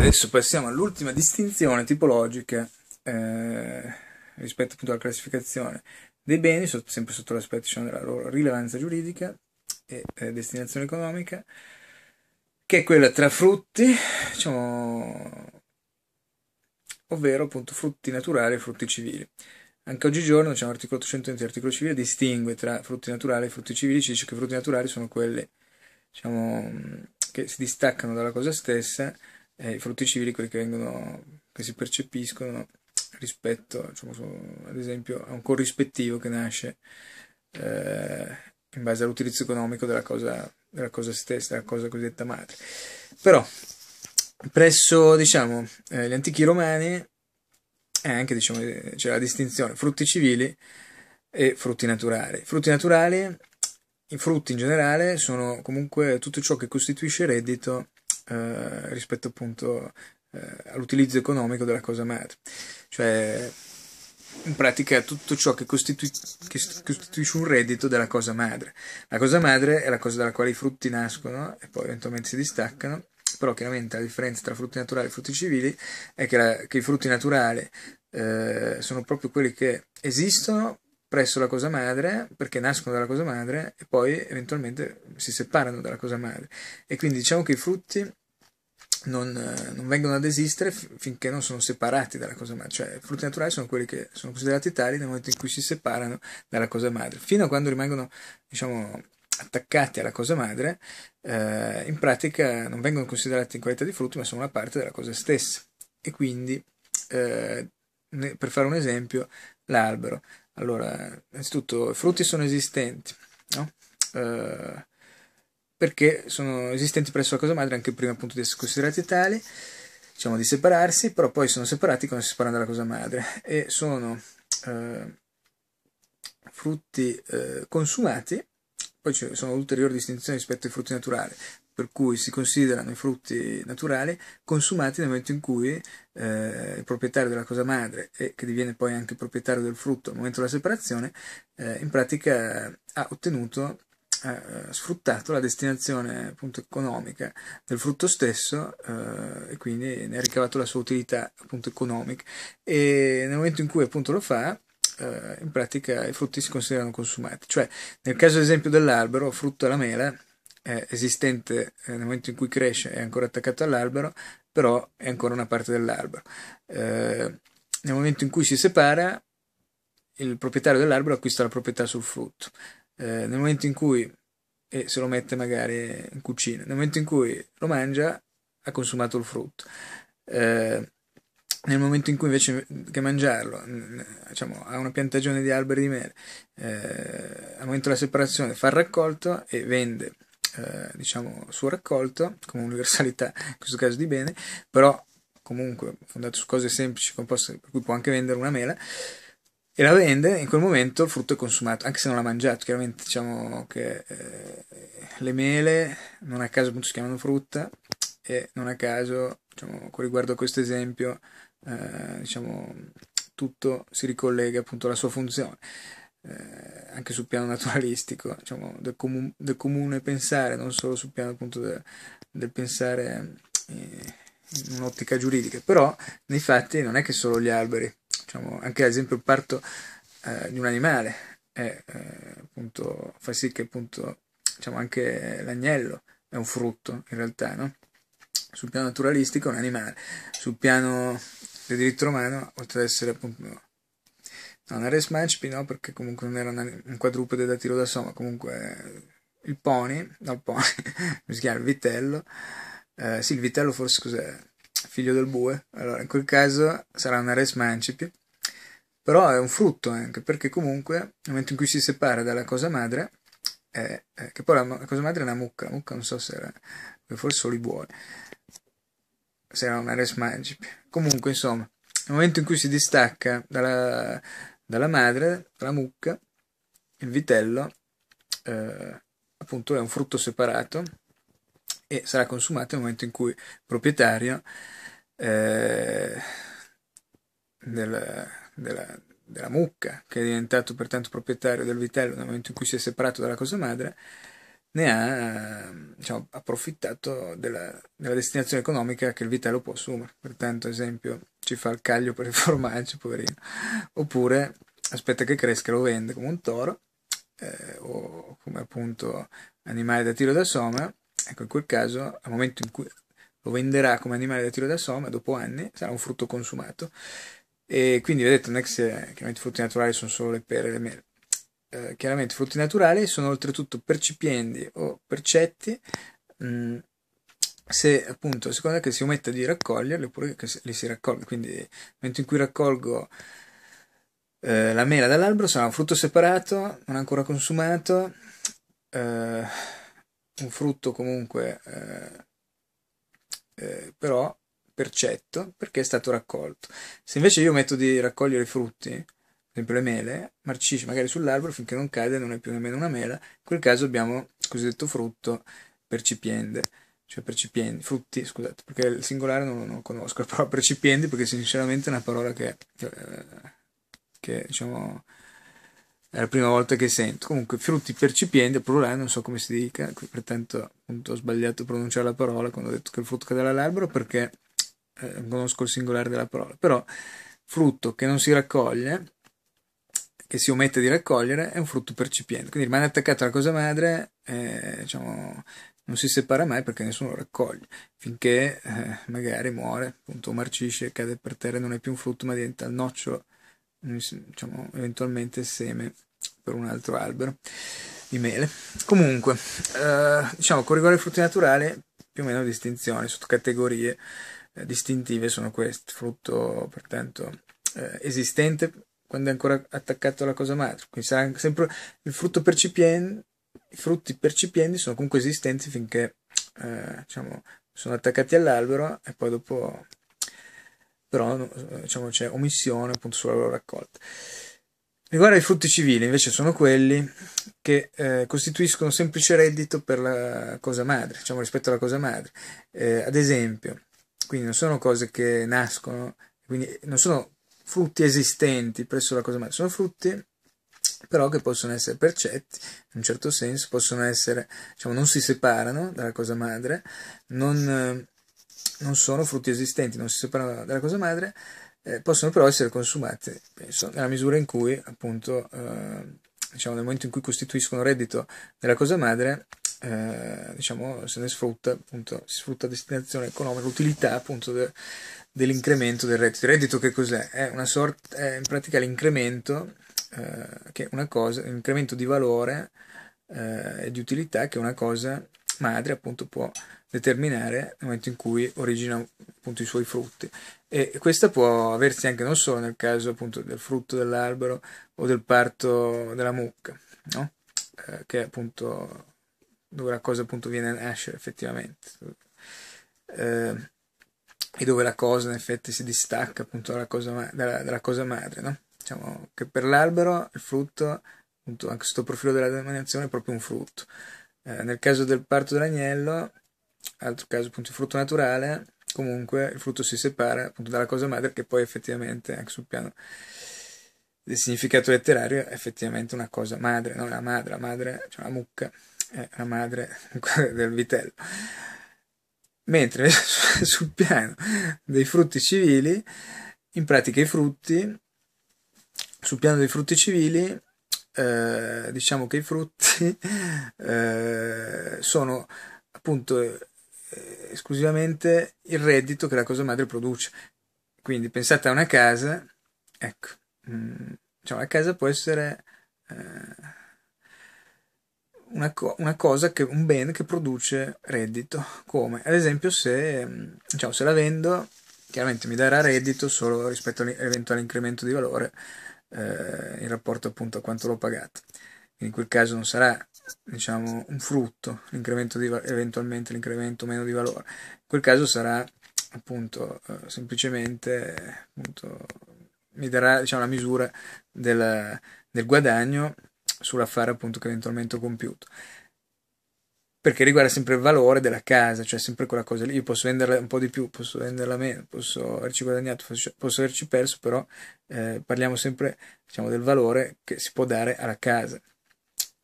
Adesso passiamo all'ultima distinzione tipologica eh, rispetto appunto alla classificazione dei beni, sempre sotto l'aspetto diciamo, della loro rilevanza giuridica e eh, destinazione economica, che è quella tra frutti, diciamo, ovvero appunto frutti naturali e frutti civili. Anche oggigiorno, diciamo, l'articolo 820 dell'articolo civile distingue tra frutti naturali e frutti civili, ci dice che i frutti naturali sono quelli diciamo, che si distaccano dalla cosa stessa eh, i frutti civili che, vengono, che si percepiscono rispetto diciamo, ad esempio a un corrispettivo che nasce eh, in base all'utilizzo economico della cosa, della cosa stessa, della cosa cosiddetta madre. Però presso diciamo, eh, gli antichi romani è anche diciamo, c'è la distinzione frutti civili e frutti naturali. Frutti naturali, i frutti in generale, sono comunque tutto ciò che costituisce reddito eh, rispetto appunto eh, all'utilizzo economico della cosa madre. Cioè, in pratica tutto ciò che, costitui, che, costituisce un reddito della cosa madre. La cosa madre è la cosa dalla quale i frutti nascono e poi eventualmente si distaccano, però chiaramente la differenza tra frutti naturali e frutti civili è che, la, che i frutti naturali eh, sono proprio quelli che esistono presso la cosa madre perché nascono dalla cosa madre e poi eventualmente si separano dalla cosa madre e quindi diciamo che i frutti non, eh, non, vengono ad esistere finché non sono separati dalla cosa madre, cioè i frutti naturali sono quelli che sono considerati tali nel momento in cui si separano dalla cosa madre, fino a quando rimangono diciamo, attaccati alla cosa madre, eh, in pratica non vengono considerati in qualità di frutti ma sono una parte della cosa stessa e quindi eh, per fare un esempio l'albero, allora innanzitutto i frutti sono esistenti, no? eh, perché sono esistenti presso la cosa madre anche prima appunto di essere considerati tali, diciamo di separarsi, però poi sono separati quando si separano dalla cosa madre e sono eh, frutti eh, consumati, poi ci sono ulteriori distinzioni rispetto ai frutti naturali, per cui si considerano i frutti naturali consumati nel momento in cui eh, il proprietario della cosa madre, e che diviene poi anche il proprietario del frutto al momento della separazione, eh, in pratica ha ottenuto eh, eh, sfruttato la destinazione appunto, economica del frutto stesso eh, e quindi ne ha ricavato la sua utilità appunto, economica e nel momento in cui appunto, lo fa eh, in pratica i frutti si considerano consumati cioè nel caso ad esempio dell'albero frutto alla mela è esistente eh, nel momento in cui cresce è ancora attaccato all'albero però è ancora una parte dell'albero eh, nel momento in cui si separa il proprietario dell'albero acquista la proprietà sul frutto eh, nel momento in cui, e se lo mette magari in cucina, nel momento in cui lo mangia ha consumato il frutto. Eh, nel momento in cui invece che mangiarlo diciamo, a una piantagione di alberi di mele, eh, al momento della separazione fa il raccolto e vende eh, diciamo, il suo raccolto come universalità, in questo caso di bene, però comunque fondato su cose semplici, composte, per cui può anche vendere una mela e la vende, in quel momento il frutto è consumato, anche se non l'ha mangiato, chiaramente diciamo che eh, le mele non a caso appunto si chiamano frutta e non a caso, diciamo, con riguardo a questo esempio, eh, diciamo, tutto si ricollega appunto alla sua funzione. Eh, anche sul piano naturalistico, diciamo, del, comu- del, comune pensare, non solo sul piano appunto de- del pensare eh, in un'ottica giuridica, però nei fatti non è che solo gli alberi diciamo, anche ad esempio il parto eh, di un animale è, eh, appunto, fa sì che appunto, diciamo, anche l'agnello è un frutto in realtà, no? sul piano naturalistico è un animale, sul piano del diritto romano, oltre ad essere appunto no, una res mancipi, no, perché comunque non era un quadrupede da tiro da soma, comunque eh, il pony, no il pony, mi si chiama il vitello, eh, sì il vitello forse cos'è, figlio del bue, allora in quel caso sarà una res mancipi, però è un frutto anche, perché comunque nel momento in cui si separa dalla cosa madre, eh, eh, che poi la, la, cosa madre è una mucca, la mucca non so se era, forse solo i buoi, se era una res mancipi, Comunque, insomma, nel momento in cui si distacca dalla, dalla madre, la mucca, il vitello, eh, appunto è un frutto separato, e sarà consumata nel momento in cui il proprietario eh, della, della, della mucca, che è diventato pertanto proprietario del vitello nel momento in cui si è separato dalla cosa madre, ne ha diciamo, approfittato della, della, destinazione economica che il vitello può assumere. Pertanto, ad esempio, ci fa il caglio per il formaggio, poverino. Oppure aspetta che cresca e lo vende come un toro, eh, o come appunto animale da tiro da soma, Ecco, in quel caso, al momento in cui lo venderà come animale da tiro da soma, dopo anni sarà un frutto consumato. E quindi vedete, non è che chiaramente i frutti naturali sono solo le pere e le mele. Eh, chiaramente i frutti naturali sono oltretutto percipiendi o percetti mh, mm, se appunto a seconda che si ometta di raccoglierli oppure che li si raccolga. Quindi nel momento in cui raccolgo eh, la mela dall'albero sarà un frutto separato, non ancora consumato. Eh, un frutto comunque eh, eh, però percetto perché è stato raccolto. Se invece io metto di raccogliere i frutti, per esempio le mele, marcisce magari sull'albero finché non cade, non è più nemmeno una mela, in quel caso abbiamo il cosiddetto frutto percipiente cioè percipienti, frutti, scusate, perché il singolare non, lo conosco, però percipiendi perché sinceramente è una parola che, eh, che diciamo è la prima volta che sento. Comunque, frutti percipiente, plurale, non so come si dica, pertanto appunto ho sbagliato a pronunciare la parola quando ho detto che il frutto cade dall'albero perché eh, non conosco il singolare della parola, però frutto che non si raccoglie, che si omette di raccogliere, è un frutto percipiente, quindi rimane attaccato alla cosa madre, eh, diciamo, non si separa mai perché nessuno lo raccoglie, finché eh, magari muore, appunto marcisce, cade per terra, e non è più un frutto ma diventa il nocciolo diciamo, eventualmente seme per un altro albero di mele. Comunque, eh, diciamo, con riguardo ai frutti naturali, più o meno distinzioni, sottocategorie eh, distintive sono queste, frutto pertanto eh, esistente quando è ancora attaccato alla cosa madre, quindi sarà sempre il frutto percipiente, i frutti percipienti sono comunque esistenti finché eh, diciamo, sono attaccati all'albero e poi dopo però eh, diciamo, c'è omissione appunto sulla loro raccolta. Riguardo ai frutti civili, invece, sono quelli che eh, costituiscono semplice reddito per la cosa madre, diciamo rispetto alla cosa madre. Eh, ad esempio, quindi non sono cose che nascono, quindi non sono frutti esistenti presso la cosa madre, sono frutti però che possono essere percetti in un certo senso, possono essere, diciamo, non si separano dalla cosa madre, non eh, non sono frutti esistenti, non si separano dalla cosa madre, eh, possono però essere consumate, penso, nella misura in cui, appunto, eh, diciamo, nel momento in cui costituiscono reddito della cosa madre, eh, diciamo, se ne sfrutta, appunto, si sfrutta a destinazione economica, l'utilità, appunto, de, dell'incremento del reddito. Il reddito che cos'è? È una sorta, è in pratica l'incremento, eh, che una cosa, l'incremento di valore eh, e di utilità che è una cosa madre appunto può determinare nel momento in cui origina appunto i suoi frutti e questa può aversi anche non solo nel caso appunto del frutto dell'albero o del parto della mucca no? eh, che appunto dove la cosa appunto viene a nascere effettivamente eh, e dove la cosa in effetti si distacca appunto dalla cosa, dalla, dalla cosa madre no? diciamo che per l'albero il frutto appunto anche sotto il profilo della denominazione è proprio un frutto eh, nel caso del parto dell'agnello, altro caso appunto il frutto naturale, comunque il frutto si separa appunto dalla cosa madre che poi effettivamente anche sul piano del significato letterario è effettivamente una cosa madre, non la madre, la madre, cioè la mucca, è la madre del vitello. Mentre sul piano dei frutti civili, in pratica i frutti, sul piano dei frutti civili, eh, diciamo che i frutti eh, sono appunto eh, esclusivamente il reddito che la cosa madre produce. Quindi pensate a una casa, ecco, mh, mm, diciamo, la casa può essere eh, una, co- una, cosa, che, un bene che produce reddito, come ad esempio se, mm, diciamo, se la vendo chiaramente mi darà reddito solo rispetto all'eventuale incremento di valore eh, in rapporto appunto a quanto l'ho pagato. In quel caso non sarà diciamo, un frutto l'incremento di, eventualmente l'incremento meno di valore, in quel caso sarà appunto eh, semplicemente appunto, mi darà diciamo, la misura del, del guadagno sull'affare appunto che eventualmente ho compiuto perché riguarda sempre il valore della casa, cioè sempre quella cosa lì, io posso venderla un po' di più, posso venderla meno, posso averci guadagnato, posso, averci perso, però eh, parliamo sempre diciamo, del valore che si può dare alla casa.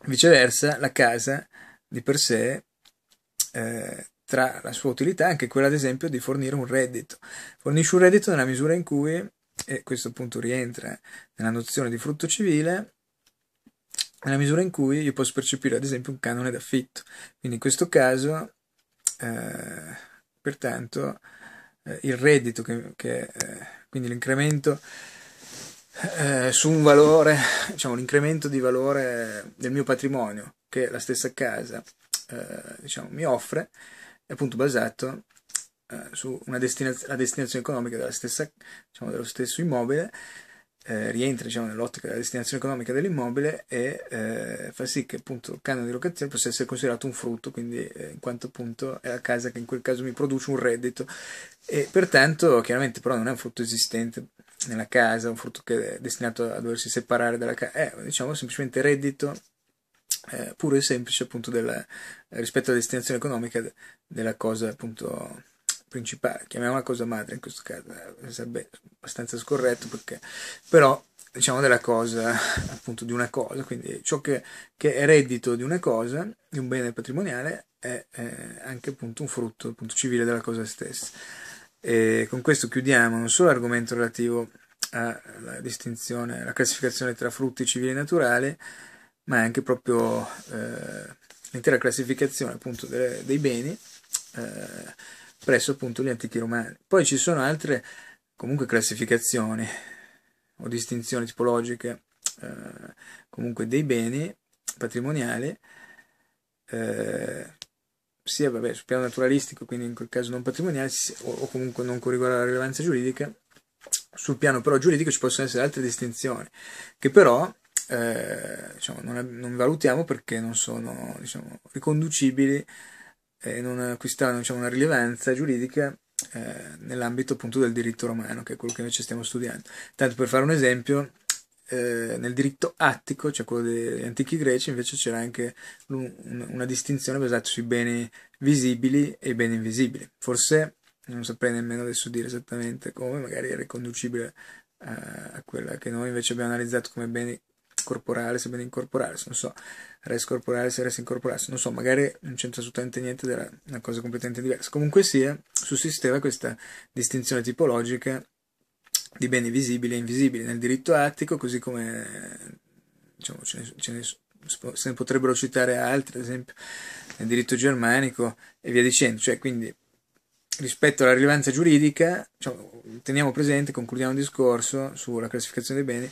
Viceversa, la casa di per sé eh, tra la sua utilità anche quella, ad esempio, di fornire un reddito. Fornisce un reddito nella misura in cui, e questo appunto rientra nella nozione di frutto civile, nella misura in cui io posso percepire ad esempio un canone d'affitto. Quindi in questo caso, eh, pertanto, eh, il reddito, che, che eh, quindi l'incremento eh, su un valore, diciamo l'incremento di valore del mio patrimonio che la stessa casa eh, diciamo, mi offre, è appunto basato eh, sulla destinaz- destinazione economica della stessa, diciamo, dello stesso immobile eh, rientra diciamo, nell'ottica della destinazione economica dell'immobile e eh, fa sì che appunto il canone di locazione possa essere considerato un frutto, quindi eh, in quanto appunto è la casa che in quel caso mi produce un reddito e pertanto chiaramente però non è un frutto esistente nella casa, un frutto che è destinato a doversi separare dalla casa, è diciamo semplicemente reddito eh, puro e semplice appunto della, rispetto alla destinazione economica della cosa appunto principale, chiamiamola cosa madre in questo caso, eh, sarebbe abbastanza scorretto perché, però diciamo della cosa, appunto di una cosa, quindi ciò che, che è reddito di una cosa, di un bene patrimoniale, è, è anche appunto un frutto appunto, civile della cosa stessa. E con questo chiudiamo non solo l'argomento relativo alla distinzione, alla classificazione tra frutti civili e naturali, ma anche proprio eh, l'intera classificazione appunto de, dei beni eh, presso appunto gli antichi romani. Poi ci sono altre comunque classificazioni o distinzioni tipologiche eh, comunque dei beni patrimoniali eh, sia vabbè, sul piano naturalistico, quindi in quel caso non patrimoniale, o, o, comunque non con riguardo alla rilevanza giuridica, sul piano però giuridico ci possono essere altre distinzioni, che però eh, diciamo, non, non, valutiamo perché non sono diciamo, riconducibili e eh, non acquistavano diciamo, una rilevanza giuridica eh, nell'ambito appunto del diritto romano, che è quello che noi ci stiamo studiando. Tanto per fare un esempio, eh, nel diritto attico, cioè quello degli antichi greci, invece c'era anche un, una distinzione basata sui beni visibili e i beni invisibili. Forse non saprei nemmeno adesso dire esattamente come, magari è riconducibile eh, a quella che noi invece abbiamo analizzato come beni corporale, se bene incorporale, non so, res corporale, se res incorporale, non so, magari non c'entra assolutamente niente ed era una cosa completamente diversa. Comunque sia, sussisteva questa distinzione tipologica di beni visibili e invisibili nel diritto attico, così come diciamo, ce ne, ce ne se ne potrebbero citare altri, ad esempio nel diritto germanico e via dicendo. Cioè, quindi, rispetto alla rilevanza giuridica, diciamo, teniamo presente, concludiamo il discorso sulla classificazione dei beni,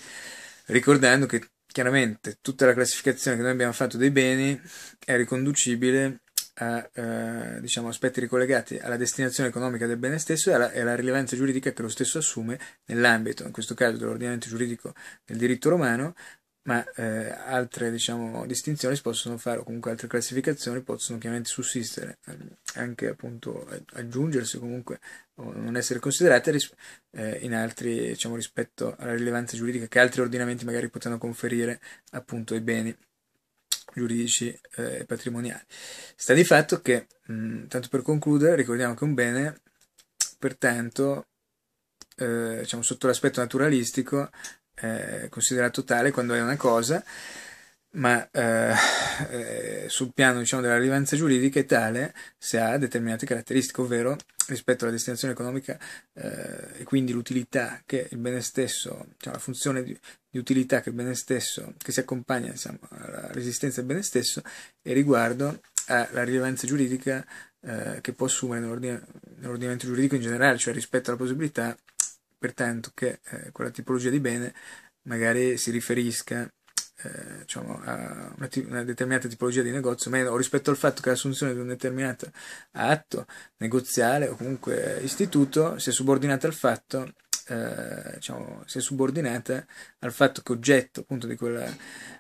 ricordando che chiaramente tutta la classificazione che noi abbiamo fatto dei beni è riconducibile a eh, diciamo, aspetti ricollegati alla destinazione economica del bene stesso e alla, e alla, rilevanza giuridica che lo stesso assume nell'ambito, in questo caso dell'ordinamento giuridico del diritto romano, ma eh, altre diciamo, distinzioni si possono fare o comunque altre classificazioni possono chiaramente sussistere, eh, anche appunto aggiungersi comunque o non essere considerate ris- eh, in altri diciamo, rispetto alla rilevanza giuridica che altri ordinamenti magari potranno conferire appunto ai beni giuridici eh, e eh, patrimoniali. Sta di fatto che, mh, mm, tanto per concludere, ricordiamo che un bene, pertanto, eh, diciamo, sotto l'aspetto naturalistico, eh, considerato tale quando è una cosa, ma eh, eh, sul piano diciamo, della rilevanza giuridica è tale se ha determinate caratteristiche, ovvero rispetto alla destinazione economica eh, e quindi l'utilità che il bene stesso, cioè la funzione di, di utilità che il bene stesso, che si accompagna diciamo, alla resistenza del bene stesso e riguardo alla rilevanza giuridica eh, che può assumere nell'ordinamento giuridico in generale, cioè rispetto alla possibilità pertanto che eh, quella tipologia di bene magari si riferisca eh, diciamo, a una, una, determinata tipologia di negozio, meno rispetto al fatto che l'assunzione di un determinato atto negoziale o comunque istituto sia subordinata al fatto eh, diciamo, sia subordinata al fatto che oggetto appunto di, quella,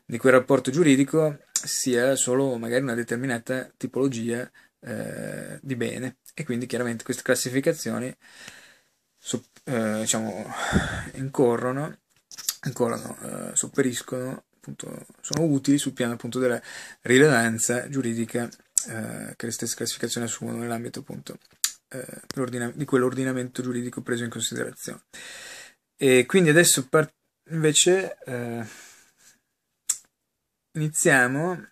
di, quel rapporto giuridico sia solo magari una determinata tipologia eh, di bene e quindi chiaramente queste classificazioni su, eh, diciamo, incorrono, incorrono eh, sopperiscono, appunto, sono utili sul piano appunto, delle rilevanze giuridiche eh, che le stesse classificazioni assumono nell'ambito appunto, eh, di quell'ordinamento giuridico preso in considerazione. E quindi adesso invece eh, iniziamo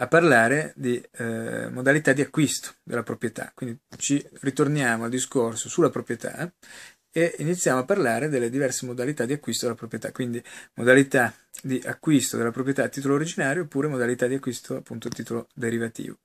a parlare di eh, modalità di acquisto della proprietà. Quindi ci ritorniamo al discorso sulla proprietà e iniziamo a parlare delle diverse modalità di acquisto della proprietà, quindi modalità di acquisto della proprietà a titolo originario oppure modalità di acquisto appunto a titolo derivativo.